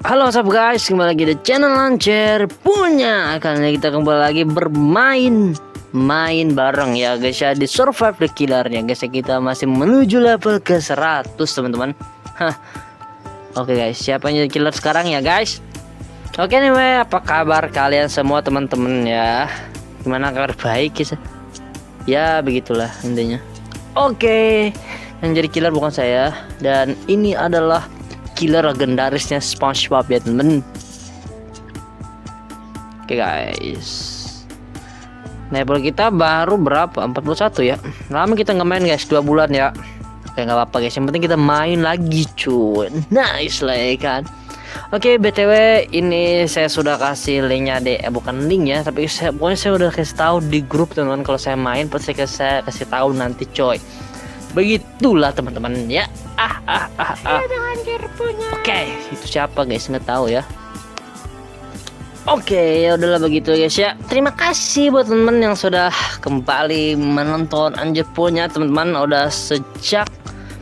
Halo sob guys, kembali lagi di channel Lancer punya. Kali ini kita kembali lagi bermain main bareng ya guys ya di survive the killer ya guys ya kita masih menuju level ke 100 teman-teman. Hah. Oke guys, siapa yang jadi killer sekarang ya guys? Oke anyway, apa kabar kalian semua teman-teman ya? Gimana kabar baik ya? Ya begitulah intinya. Oke, yang jadi killer bukan saya dan ini adalah killer legendarisnya SpongeBob ya temen Oke okay, guys Level kita baru berapa? 41 ya Lama kita nggak main guys 2 bulan ya Oke nggak apa-apa guys yang penting kita main lagi cuy Nice lah ya kan Oke okay, btw ini saya sudah kasih linknya deh eh, bukan link ya tapi saya, pokoknya saya udah kasih tahu di grup teman-teman kalau saya main pasti saya kasih tahu nanti coy begitulah teman-teman ya ah ah ah ah iya, oke okay, itu siapa guys nggak tahu ya Oke, okay, ya udahlah begitu guys ya. Terima kasih buat teman-teman yang sudah kembali menonton Anjir punya teman-teman udah sejak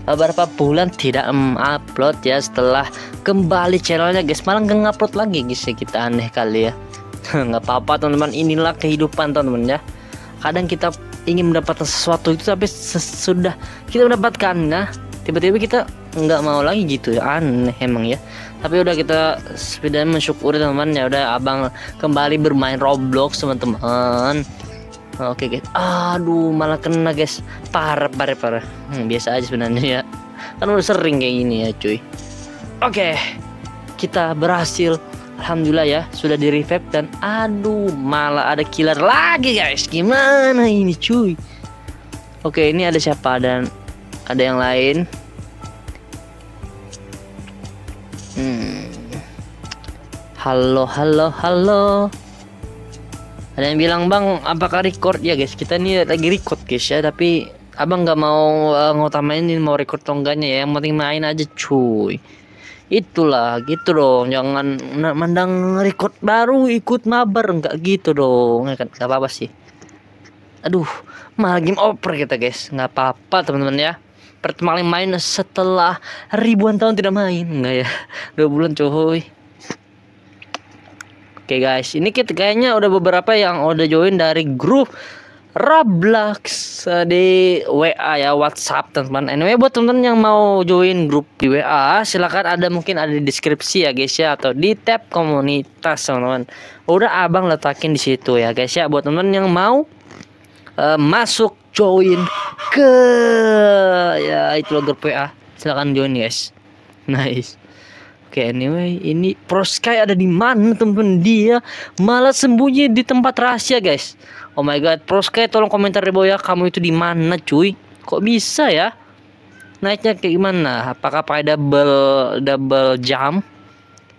beberapa bulan tidak upload ya setelah kembali channelnya guys. Malah nggak ngupload lagi guys ya kita aneh kali ya. nggak apa-apa teman-teman, inilah kehidupan teman-teman ya. Kadang kita ingin mendapatkan sesuatu itu tapi sesudah kita mendapatkan nah tiba-tiba kita nggak mau lagi gitu ya aneh emang ya tapi udah kita setidaknya mensyukuri teman-teman ya udah abang kembali bermain Roblox teman-teman oke guys aduh malah kena guys parah parah parah hmm, biasa aja sebenarnya ya kan udah sering kayak gini ya cuy oke kita berhasil Alhamdulillah ya sudah di revamp dan aduh malah ada killer lagi guys gimana ini cuy Oke ini ada siapa dan ada yang lain hmm. Halo halo halo Ada yang bilang bang apakah record ya guys kita ini lagi record guys ya tapi abang nggak mau uh, ngutamain mau record tongganya ya yang penting main aja cuy itulah gitu dong jangan mandang record baru ikut mabar enggak gitu dong eh, kan, nggak apa apa sih aduh malah game over kita guys nggak apa apa teman-teman ya pertama kali main setelah ribuan tahun tidak main enggak ya dua bulan cuy Oke guys, ini kita kayaknya udah beberapa yang udah join dari grup Roblox eh, di WA ya WhatsApp teman-teman. Anyway buat teman-teman yang mau join grup di WA silakan ada mungkin ada di deskripsi ya guys ya atau di tab komunitas teman-teman. Udah abang letakin di situ ya guys ya buat teman-teman yang mau uh, masuk join ke ya itu grup WA silakan join guys. Nice. Oke, okay, anyway, ini Prosky ada di mana temen teman Dia malah sembunyi di tempat rahasia, guys. Oh my god, Prosky tolong komentar di bawah ya, kamu itu di mana, cuy? Kok bisa ya? Naiknya kayak gimana? Apakah pakai double double jam?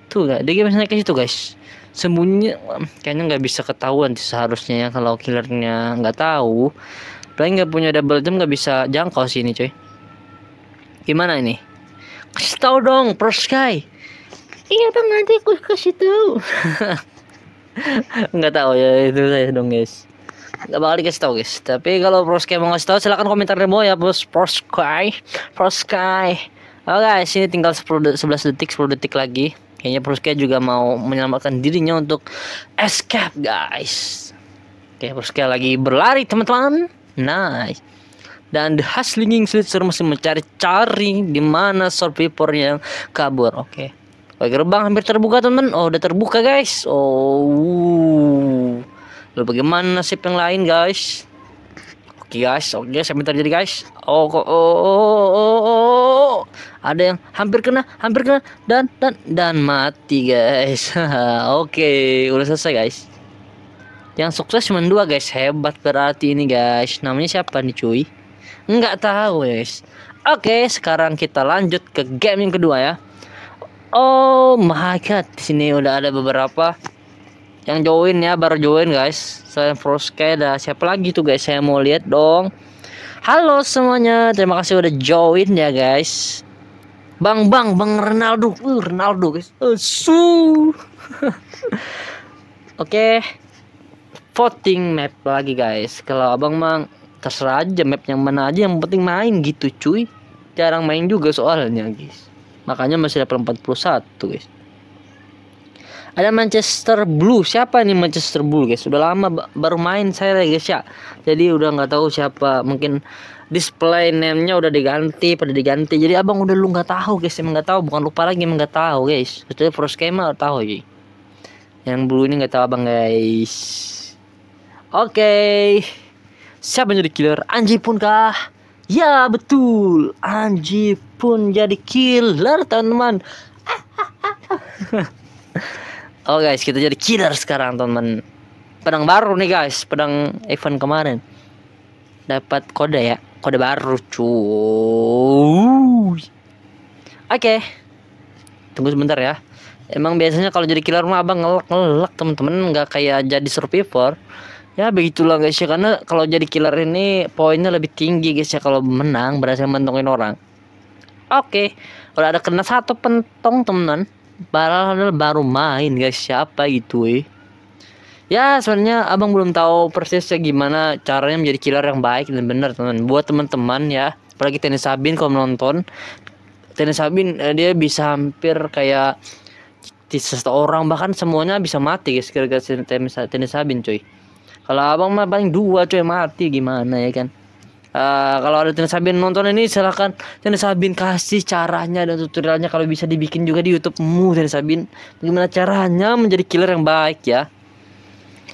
Tuh gak? Dia gimana naik ke situ, guys. Sembunyi kayaknya nggak bisa ketahuan sih seharusnya ya kalau killernya nggak tahu. Paling nggak punya double jump nggak bisa jangkau sih ini cuy. Gimana ini? Kasih tau dong, Pro Sky. Iya bang, nanti aku kasih tau. Nggak tahu ya, itu saya dong guys. Nggak bakal dikasih tau guys. Tapi kalau Pro Sky mau kasih tau, silahkan komentar bawah ya bos Pro Sky. Pro Sky. Oke oh guys, ini tinggal 10 11 detik, 10 detik lagi. Kayaknya Pruska juga mau menyelamatkan dirinya untuk escape, guys. Oke, Pruska lagi berlari, teman-teman. Nice dan the hustling Slitzer masih mencari-cari di mana survivor yang kabur. Oke. Okay. oke gerbang hampir terbuka, teman. Oh, udah terbuka, guys. Oh. Lalu bagaimana nasib yang lain, guys? Oke, okay, guys. Oke, okay, sampai terjadi guys. Oh, kok oh, oh, oh, oh, Ada yang hampir kena, hampir kena dan dan dan mati, guys. Oke, okay, udah selesai, guys. Yang sukses cuma dua guys, hebat berarti ini guys. Namanya siapa nih cuy? nggak tahu guys oke sekarang kita lanjut ke game yang kedua ya oh my god di sini udah ada beberapa yang join ya baru join guys selain Froske ada siapa lagi tuh guys saya mau lihat dong halo semuanya terima kasih udah join ya guys Bang Bang Bang Ronaldo uh, Ronaldo guys uh, su oke okay. voting map lagi guys kalau abang mang terserah aja map yang mana aja yang penting main gitu cuy jarang main juga soalnya guys makanya masih level 41 guys ada Manchester Blue siapa nih Manchester Blue guys sudah lama baru main saya guys ya jadi udah nggak tahu siapa mungkin display name udah diganti pada diganti jadi abang udah lu nggak tahu guys emang nggak tahu bukan lupa lagi emang nggak tahu guys kecuali pro skema tahu sih yang blue ini nggak tahu abang guys oke okay. Siapa yang jadi killer? Anji pun kah? Ya betul, Anji pun jadi killer teman-teman. oh guys, kita jadi killer sekarang teman-teman. Pedang baru nih guys, pedang event kemarin. Dapat kode ya, kode baru cuy. Oke. Okay. Tunggu sebentar ya. Emang biasanya kalau jadi killer mah abang ngelak-ngelak teman-teman nggak kayak jadi survivor ya begitulah guys ya karena kalau jadi killer ini poinnya lebih tinggi guys ya kalau menang berhasil mentongin orang oke okay. kalau ada kena satu pentong temenan padahal baru main guys siapa itu eh ya sebenarnya abang belum tahu persisnya gimana caranya menjadi killer yang baik dan benar teman buat teman-teman ya apalagi tenis sabin kalau menonton tenis sabin eh, dia bisa hampir kayak seseorang bahkan semuanya bisa mati guys kira-kira tenis, tenis sabin cuy kalau abang mah paling dua coy mati gimana ya kan Uh, kalau ada Tina Sabin nonton ini silahkan Tina Sabin kasih caranya dan tutorialnya kalau bisa dibikin juga di YouTube mu Tina Sabin bagaimana caranya menjadi killer yang baik ya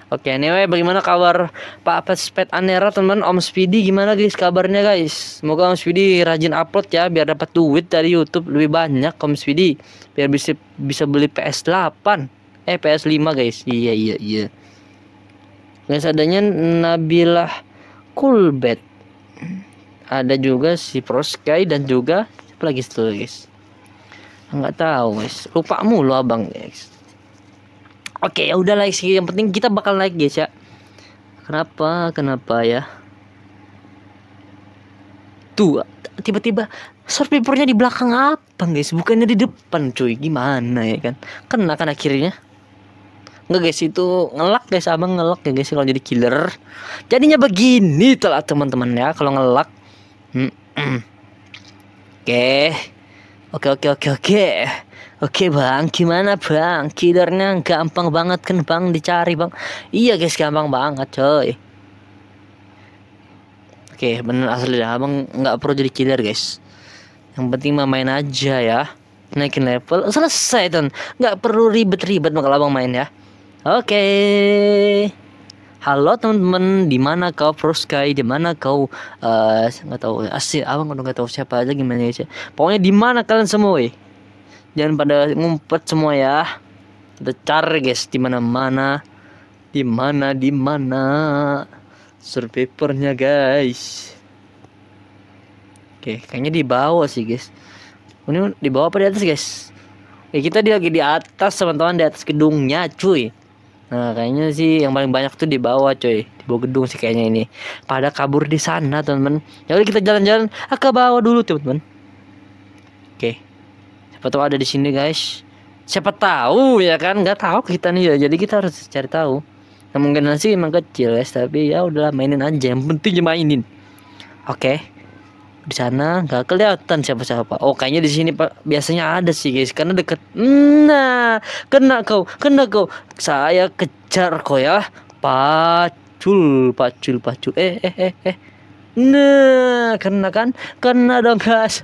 Oke okay, anyway bagaimana kabar Pak Pespet Anera teman Om Speedy gimana guys kabarnya guys Semoga Om Speedy rajin upload ya biar dapat duit dari YouTube lebih banyak Om Speedy biar bisa bisa beli PS8 eh PS5 guys iya iya iya Gak seadanya Nabilah Kulbet. Ada juga si Prosky dan juga siapa lagi itu guys. Enggak tahu guys. Lupa mulu abang guys. Oke ya udah like yang penting kita bakal like guys ya. Kenapa? Kenapa ya? Tuh tiba-tiba sorpipernya di belakang apa guys bukannya di depan cuy gimana ya kan kena kan akhirnya Nggak guys itu ngelak guys abang ngelak ya guys kalau jadi killer Jadinya begini telah teman-teman ya kalau ngelak hmm, hmm. Oke Oke oke oke oke Oke bang gimana bang killernya gampang banget kan bang dicari bang Iya guys gampang banget coy Oke bener asli dah abang nggak perlu jadi killer guys Yang penting mah main aja ya naikin level selesai tuh nggak perlu ribet-ribet kalau abang main ya Oke. Okay. Halo teman-teman, di mana kau Prosky? Di mana kau eh, nggak uh, tahu asli ah, abang udah nggak tahu siapa aja gimana ya. Pokoknya di mana kalian semua, weh? Jangan pada ngumpet semua ya. Kita cari guys di mana-mana. Di mana di mana. Survivornya guys. Oke, kayaknya di bawah sih guys. Ini di bawah apa di atas guys? Eh, kita di lagi di atas teman-teman di atas gedungnya cuy. Nah, kayaknya sih yang paling banyak tuh di bawah, coy. Di bawah gedung sih kayaknya ini. Pada kabur di sana, teman-teman. Ya udah kita jalan-jalan ah, ke bawah dulu, teman-teman. Oke. Siapa tahu ada di sini, guys. Siapa tahu ya kan? Gak tahu kita nih ya. Jadi kita harus cari tahu. Nah, mungkin sih emang kecil, guys, tapi ya udahlah mainin aja. Yang penting mainin. Oke. Okay di sana nggak kelihatan siapa-siapa oh kayaknya di sini pak biasanya ada sih guys karena deket nah kena kau kena kau saya kejar kau ya pacul pacul pacul eh eh eh eh nah kena kan kena dong guys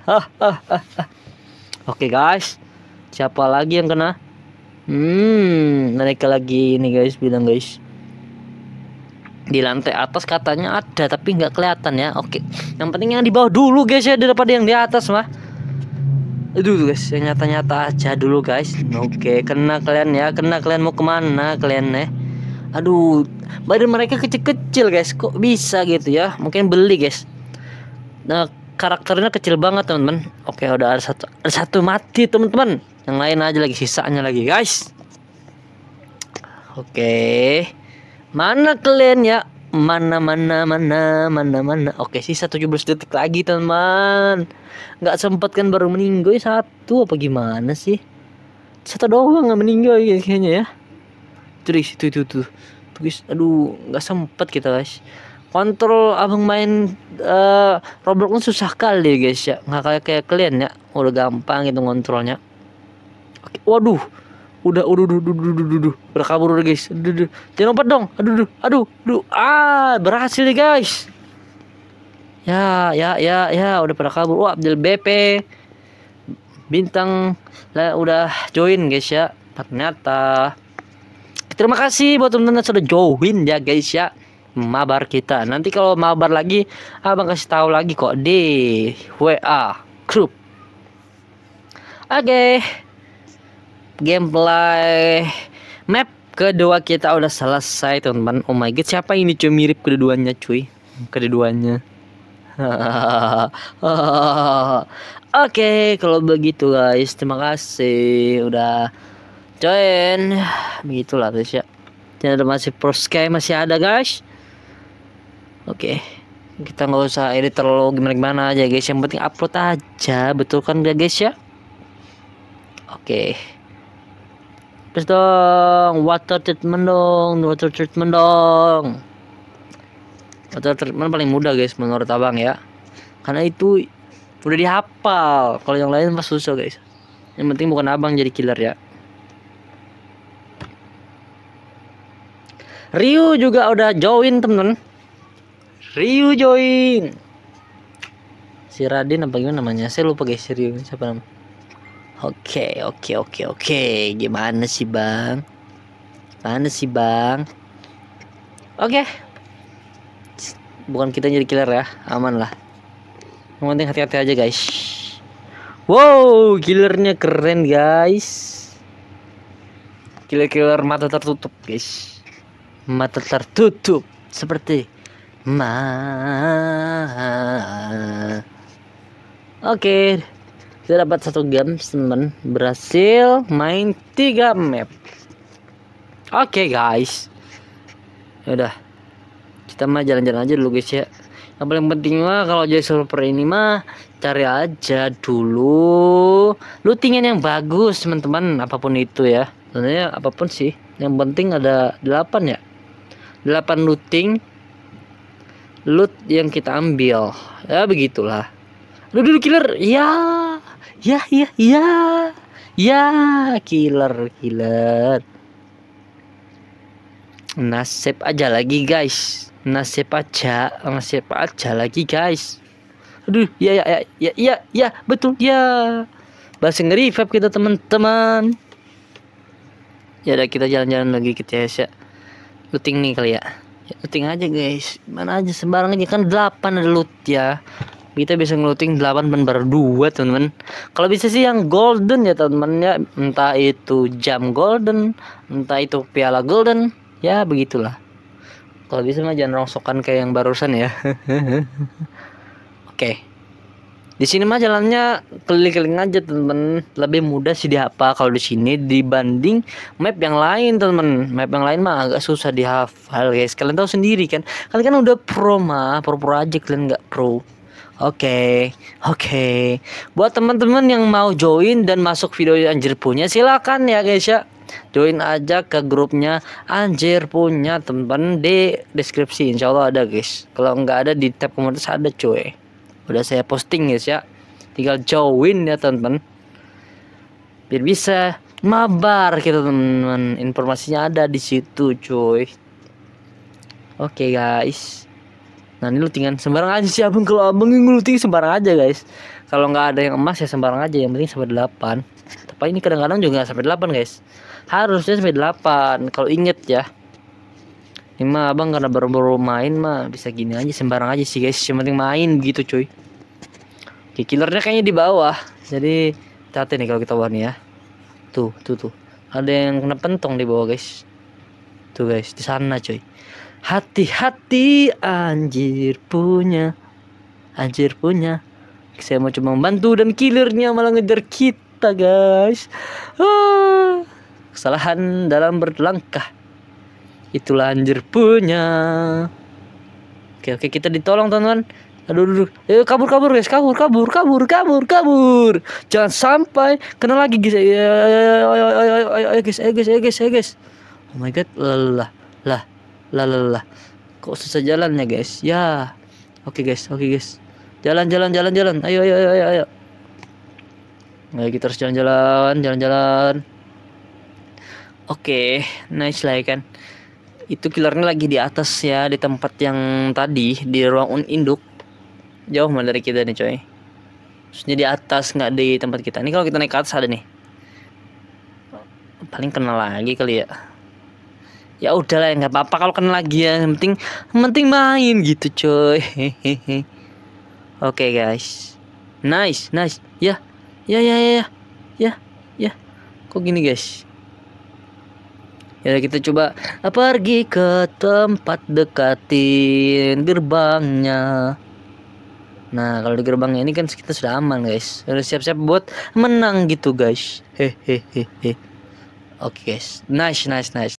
oke guys siapa lagi yang kena hmm naik lagi ini guys bilang guys di lantai atas katanya ada tapi nggak kelihatan ya oke yang penting yang di bawah dulu guys ya daripada yang di atas mah itu guys yang nyata-nyata aja dulu guys oke kena kalian ya kena kalian mau kemana kalian ya aduh badan mereka kecil-kecil guys kok bisa gitu ya mungkin beli guys nah karakternya kecil banget teman-teman oke udah ada satu ada satu mati teman-teman yang lain aja lagi sisanya lagi guys oke okay. Mana kalian ya? Mana mana mana mana mana. Oke sih tujuh belas detik lagi teman. Nggak sempet kan baru meninggoy satu apa gimana sih? Satu doang nggak meninggoy kayaknya ya. Terus itu itu tuh. terus aduh nggak sempet kita guys kontrol abang main uh, Roblox kan susah kali guys ya nggak kayak kayak kalian ya udah gampang gitu kontrolnya Oke, waduh udah udah udah udah udah udah, udah. udah kabur udah guys udah, udah. jangan lompat dong aduh aduh aduh aduh ah berhasil nih guys ya ya ya ya udah pada kabur wah Abdul BP bintang lah udah join guys ya ternyata terima kasih buat teman-teman yang sudah join ya guys ya mabar kita nanti kalau mabar lagi abang kasih tahu lagi kok di WA grup oke okay gameplay map kedua kita udah selesai teman-teman oh my god siapa ini cuy mirip keduanya cuy keduanya oke okay, kalau begitu guys terima kasih udah join begitulah guys ya channel masih pro sky masih ada guys oke okay kita nggak usah edit terlalu gimana gimana aja guys yang penting upload aja betul kan guys ya oke okay. Terus dong, water treatment dong, water treatment dong. Water treatment paling mudah guys menurut abang ya. Karena itu udah dihafal. Kalau yang lain pas susah guys. Yang penting bukan abang jadi killer ya. Ryu juga udah join temen Ryu join si Radin apa gimana namanya saya lupa guys si Ryu siapa namanya Oke, oke, oke, oke. Gimana sih, Bang? Mana sih, Bang? Oke. Bukan kita jadi killer ya. Aman lah. Yang penting hati-hati aja, guys. Wow, killernya keren, guys. Killer-killer mata tertutup, guys. Mata tertutup seperti ma. Oke. Okay kita dapat satu game teman berhasil main tiga map oke okay, guys ya udah kita mah jalan-jalan aja dulu guys ya yang paling penting mah kalau jadi server ini mah cari aja dulu lootingan yang bagus teman-teman apapun itu ya sebenarnya apapun sih yang penting ada delapan ya delapan looting loot yang kita ambil ya begitulah Aduh, dulu killer ya ya ya ya ya killer killer nasib aja lagi guys nasib aja nasib aja lagi guys aduh ya ya ya ya ya, ya betul ya bahasa ngeri, revive kita teman-teman ya udah kita jalan-jalan lagi ke ya looting nih kali ya, ya looting aja guys mana aja sembarang aja kan delapan ada loot ya kita bisa ngeluting 8 men baru 2 teman-teman kalau bisa sih yang golden ya teman-teman ya entah itu jam golden entah itu piala golden ya begitulah kalau bisa mah jangan rongsokan kayak yang barusan ya oke di sini mah jalannya keliling-keliling aja teman-teman lebih mudah sih dihafal kalau di sini dibanding map yang lain teman-teman map yang lain mah agak susah dihafal guys kalian tahu sendiri kan kalian kan udah pro mah pro pro aja kalian nggak pro Oke, okay, oke. Okay. Buat teman-teman yang mau join dan masuk video Anjir Punya, silakan ya guys ya. Join aja ke grupnya Anjir Punya teman di deskripsi, insya Allah ada guys. Kalau nggak ada di tab komentar, ada cuy. Udah saya posting guys ya. Tinggal join ya teman-teman. Biar bisa mabar kita teman-teman. Informasinya ada di situ cuy. Oke okay, guys. Nah ini lutingan sembarang aja sih abang kalau abang yang luting sembarang aja guys. Kalau nggak ada yang emas ya sembarang aja yang penting sampai delapan Tapi ini kadang-kadang juga nggak sampai delapan guys. Harusnya sampai delapan kalau inget ya. Ini mah abang karena baru-baru main mah bisa gini aja sembarang aja sih guys. Yang penting main begitu cuy. Oke killernya kayaknya di bawah. Jadi hati nih kalau kita warni ya. Tuh tuh tuh. Ada yang kena pentong di bawah guys. Tuh guys di sana cuy. Hati-hati anjir punya. Anjir punya. Saya mau cuma membantu dan killernya malah ngejar kita, guys. kesalahan dalam berlangkah. Itulah anjir punya. Oke, oke kita ditolong, teman-teman. Aduh, aduh, aduh. Eh, kabur, kabur, guys. Kabur, kabur, kabur, kabur, kabur. Jangan sampai kena lagi, guys. Ayo, ayo, ayo, ayo, ayo, ayo, guys. Ayo, guys, ayo, guys, ayo, guys. Oh my god, lah, lah lah Kok susah jalannya, guys? Ya. Oke, okay, guys. Oke, okay, guys. Jalan, jalan, jalan, jalan. Ayo, ayo, ayo, ayo, ayo. Nah, kita harus jalan-jalan, jalan-jalan. Oke, okay, nice lah ya kan. Itu killernya lagi di atas ya, di tempat yang tadi, di ruang induk. Jauh mana dari kita nih, coy. Maksudnya di atas, nggak di tempat kita. Ini kalau kita naik ke atas ada nih. Paling kenal lagi kali ya ya udahlah nggak apa-apa kalau kena lagi ya yang penting yang penting main gitu coy hehehe oke okay, guys nice nice ya, ya ya ya ya ya ya kok gini guys ya kita coba pergi ke tempat dekatin gerbangnya nah kalau di gerbangnya ini kan kita sudah aman guys harus siap-siap buat menang gitu guys hehehehe oke okay, guys nice nice nice